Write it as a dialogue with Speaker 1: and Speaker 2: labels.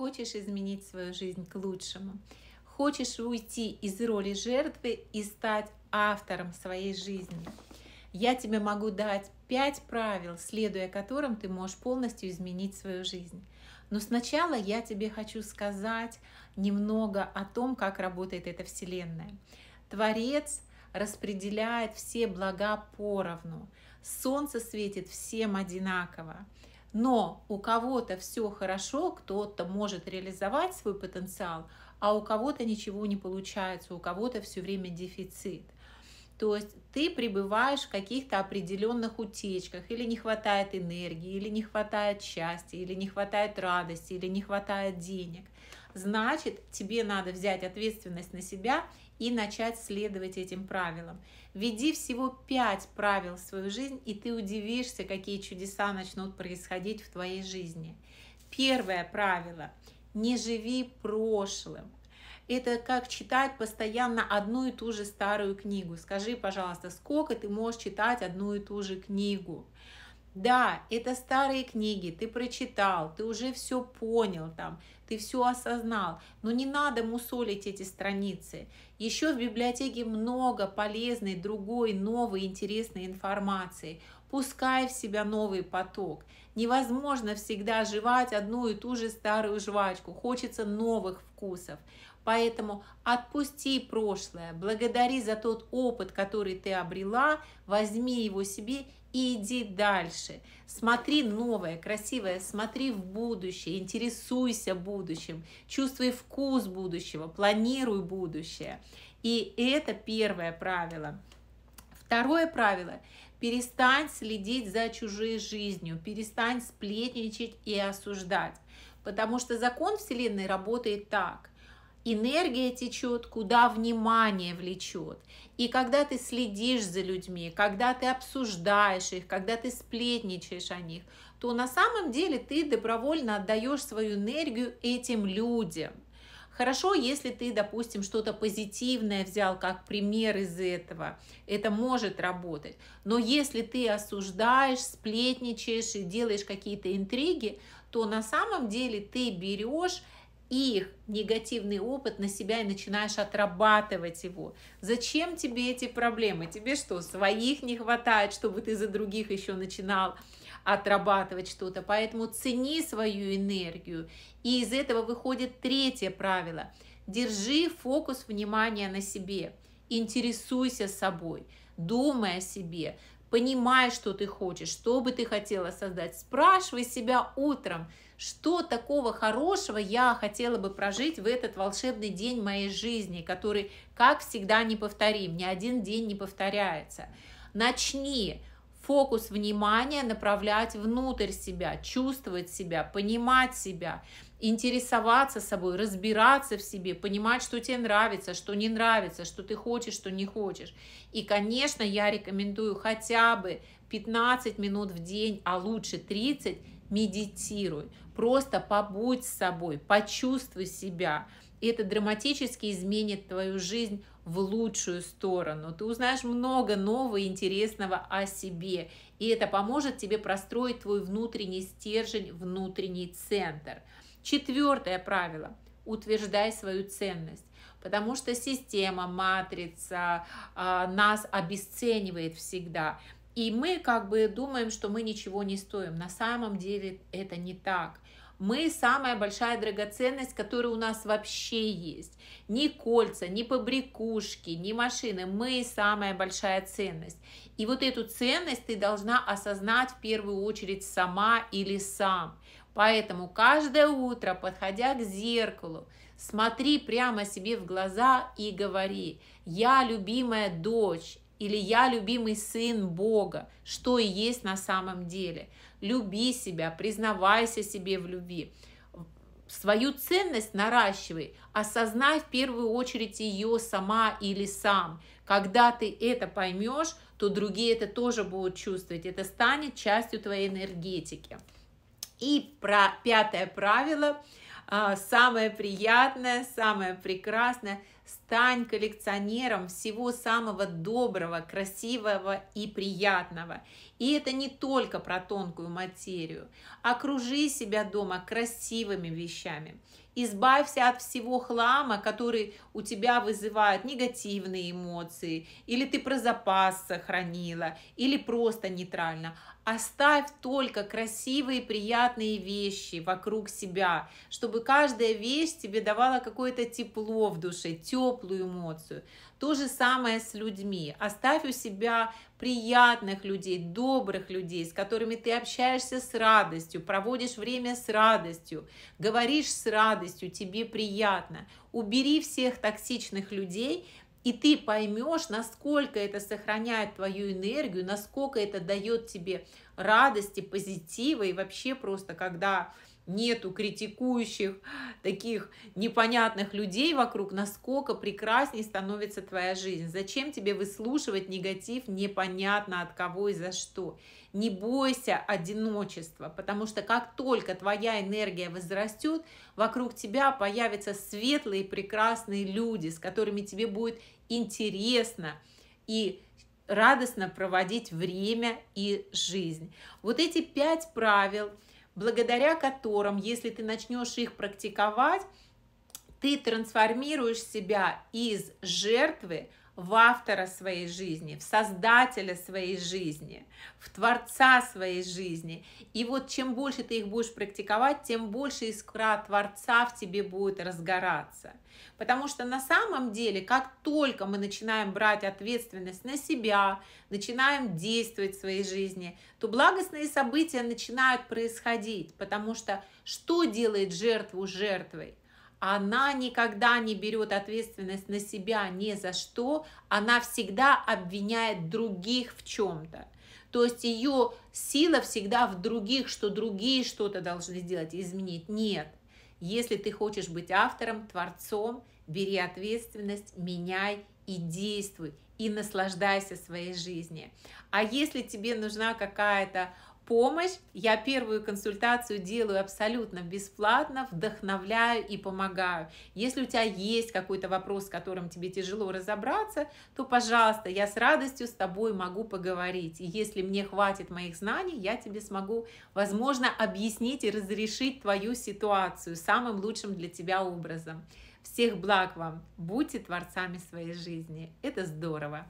Speaker 1: хочешь изменить свою жизнь к лучшему, хочешь уйти из роли жертвы и стать автором своей жизни. Я тебе могу дать пять правил, следуя которым ты можешь полностью изменить свою жизнь. Но сначала я тебе хочу сказать немного о том, как работает эта Вселенная. Творец распределяет все блага поровну. Солнце светит всем одинаково. Но у кого-то все хорошо, кто-то может реализовать свой потенциал, а у кого-то ничего не получается, у кого-то все время дефицит. То есть ты пребываешь в каких-то определенных утечках, или не хватает энергии, или не хватает счастья, или не хватает радости, или не хватает денег. Значит, тебе надо взять ответственность на себя и начать следовать этим правилам. Введи всего пять правил в свою жизнь, и ты удивишься, какие чудеса начнут происходить в твоей жизни. Первое правило – не живи прошлым. Это как читать постоянно одну и ту же старую книгу. Скажи, пожалуйста, сколько ты можешь читать одну и ту же книгу? Да, это старые книги, ты прочитал, ты уже все понял там, ты все осознал, но не надо мусолить эти страницы. Еще в библиотеке много полезной, другой, новой, интересной информации. Пускай в себя новый поток. Невозможно всегда жевать одну и ту же старую жвачку. Хочется новых вкусов. Поэтому отпусти прошлое, благодари за тот опыт, который ты обрела, возьми его себе иди дальше. Смотри новое, красивое, смотри в будущее, интересуйся будущим, чувствуй вкус будущего, планируй будущее. И это первое правило. Второе правило – перестань следить за чужой жизнью, перестань сплетничать и осуждать. Потому что закон Вселенной работает так энергия течет, куда внимание влечет. И когда ты следишь за людьми, когда ты обсуждаешь их, когда ты сплетничаешь о них, то на самом деле ты добровольно отдаешь свою энергию этим людям. Хорошо, если ты, допустим, что-то позитивное взял как пример из этого, это может работать. Но если ты осуждаешь, сплетничаешь и делаешь какие-то интриги, то на самом деле ты берешь их негативный опыт на себя и начинаешь отрабатывать его. Зачем тебе эти проблемы? Тебе что, своих не хватает, чтобы ты за других еще начинал отрабатывать что-то? Поэтому цени свою энергию. И из этого выходит третье правило. Держи фокус внимания на себе. Интересуйся собой думай о себе, понимай, что ты хочешь, что бы ты хотела создать. Спрашивай себя утром, что такого хорошего я хотела бы прожить в этот волшебный день моей жизни, который, как всегда, не повторим, ни один день не повторяется. Начни фокус внимания направлять внутрь себя, чувствовать себя, понимать себя интересоваться собой, разбираться в себе, понимать, что тебе нравится, что не нравится, что ты хочешь, что не хочешь. И, конечно, я рекомендую хотя бы 15 минут в день, а лучше 30, медитируй. Просто побудь с собой, почувствуй себя. это драматически изменит твою жизнь в лучшую сторону. Ты узнаешь много нового и интересного о себе. И это поможет тебе простроить твой внутренний стержень, внутренний центр. Четвертое правило – утверждай свою ценность потому что система, матрица а, нас обесценивает всегда. И мы как бы думаем, что мы ничего не стоим. На самом деле это не так. Мы самая большая драгоценность, которая у нас вообще есть. Ни кольца, ни побрякушки, ни машины. Мы самая большая ценность. И вот эту ценность ты должна осознать в первую очередь сама или сам. Поэтому каждое утро, подходя к зеркалу, смотри прямо себе в глаза и говори, я любимая дочь или я любимый сын Бога, что и есть на самом деле. Люби себя, признавайся себе в любви. Свою ценность наращивай, осознай в первую очередь ее сама или сам. Когда ты это поймешь, то другие это тоже будут чувствовать. Это станет частью твоей энергетики. И про пятое правило, а, самое приятное, самое прекрасное – Стань коллекционером всего самого доброго, красивого и приятного. И это не только про тонкую материю. Окружи себя дома красивыми вещами. Избавься от всего хлама, который у тебя вызывает негативные эмоции, или ты про запас сохранила, или просто нейтрально. Оставь только красивые, приятные вещи вокруг себя, чтобы каждая вещь тебе давала какое-то тепло в душе, тепло теплую эмоцию. То же самое с людьми. Оставь у себя приятных людей, добрых людей, с которыми ты общаешься с радостью, проводишь время с радостью, говоришь с радостью, тебе приятно. Убери всех токсичных людей, и ты поймешь, насколько это сохраняет твою энергию, насколько это дает тебе радости, позитива и вообще просто, когда нету критикующих, таких непонятных людей вокруг, насколько прекрасней становится твоя жизнь. Зачем тебе выслушивать негатив непонятно от кого и за что? Не бойся одиночества, потому что как только твоя энергия возрастет, вокруг тебя появятся светлые, прекрасные люди, с которыми тебе будет интересно и радостно проводить время и жизнь. Вот эти пять правил – благодаря которым, если ты начнешь их практиковать, ты трансформируешь себя из жертвы в автора своей жизни, в создателя своей жизни, в творца своей жизни. И вот чем больше ты их будешь практиковать, тем больше искра творца в тебе будет разгораться. Потому что на самом деле, как только мы начинаем брать ответственность на себя, начинаем действовать в своей жизни, то благостные события начинают происходить, потому что что делает жертву жертвой? она никогда не берет ответственность на себя ни за что, она всегда обвиняет других в чем-то. То есть ее сила всегда в других, что другие что-то должны сделать, изменить. Нет. Если ты хочешь быть автором, творцом, бери ответственность, меняй и действуй, и наслаждайся своей жизнью. А если тебе нужна какая-то помощь. Я первую консультацию делаю абсолютно бесплатно, вдохновляю и помогаю. Если у тебя есть какой-то вопрос, с которым тебе тяжело разобраться, то, пожалуйста, я с радостью с тобой могу поговорить. И если мне хватит моих знаний, я тебе смогу, возможно, объяснить и разрешить твою ситуацию самым лучшим для тебя образом. Всех благ вам! Будьте творцами своей жизни. Это здорово!